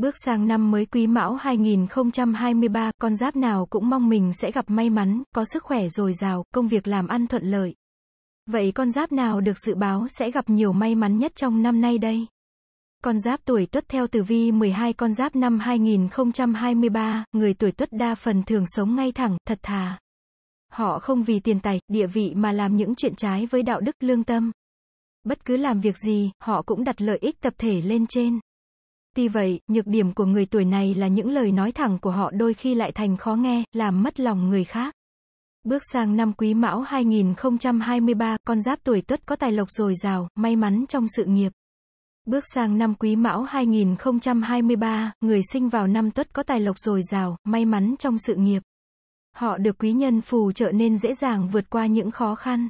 Bước sang năm mới quý mão 2023, con giáp nào cũng mong mình sẽ gặp may mắn, có sức khỏe dồi dào, công việc làm ăn thuận lợi. Vậy con giáp nào được dự báo sẽ gặp nhiều may mắn nhất trong năm nay đây? Con giáp tuổi tuất theo tử vi 12 con giáp năm 2023, người tuổi tuất đa phần thường sống ngay thẳng, thật thà. Họ không vì tiền tài, địa vị mà làm những chuyện trái với đạo đức, lương tâm. Bất cứ làm việc gì, họ cũng đặt lợi ích tập thể lên trên. Tuy vậy, nhược điểm của người tuổi này là những lời nói thẳng của họ đôi khi lại thành khó nghe, làm mất lòng người khác. Bước sang năm quý mão 2023, con giáp tuổi tuất có tài lộc dồi dào, may mắn trong sự nghiệp. Bước sang năm quý mão 2023, người sinh vào năm tuất có tài lộc dồi dào, may mắn trong sự nghiệp. Họ được quý nhân phù trợ nên dễ dàng vượt qua những khó khăn.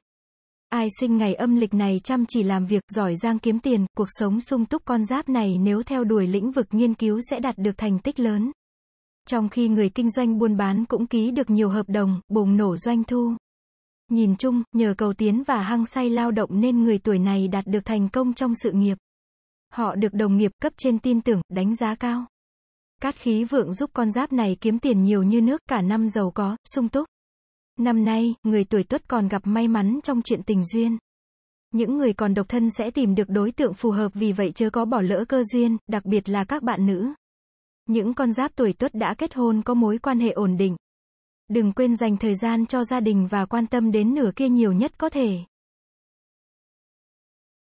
Ai sinh ngày âm lịch này chăm chỉ làm việc, giỏi giang kiếm tiền, cuộc sống sung túc con giáp này nếu theo đuổi lĩnh vực nghiên cứu sẽ đạt được thành tích lớn. Trong khi người kinh doanh buôn bán cũng ký được nhiều hợp đồng, bùng nổ doanh thu. Nhìn chung, nhờ cầu tiến và hăng say lao động nên người tuổi này đạt được thành công trong sự nghiệp. Họ được đồng nghiệp cấp trên tin tưởng, đánh giá cao. Cát khí vượng giúp con giáp này kiếm tiền nhiều như nước cả năm giàu có, sung túc. Năm nay, người tuổi tuất còn gặp may mắn trong chuyện tình duyên. Những người còn độc thân sẽ tìm được đối tượng phù hợp vì vậy chưa có bỏ lỡ cơ duyên, đặc biệt là các bạn nữ. Những con giáp tuổi tuất đã kết hôn có mối quan hệ ổn định. Đừng quên dành thời gian cho gia đình và quan tâm đến nửa kia nhiều nhất có thể.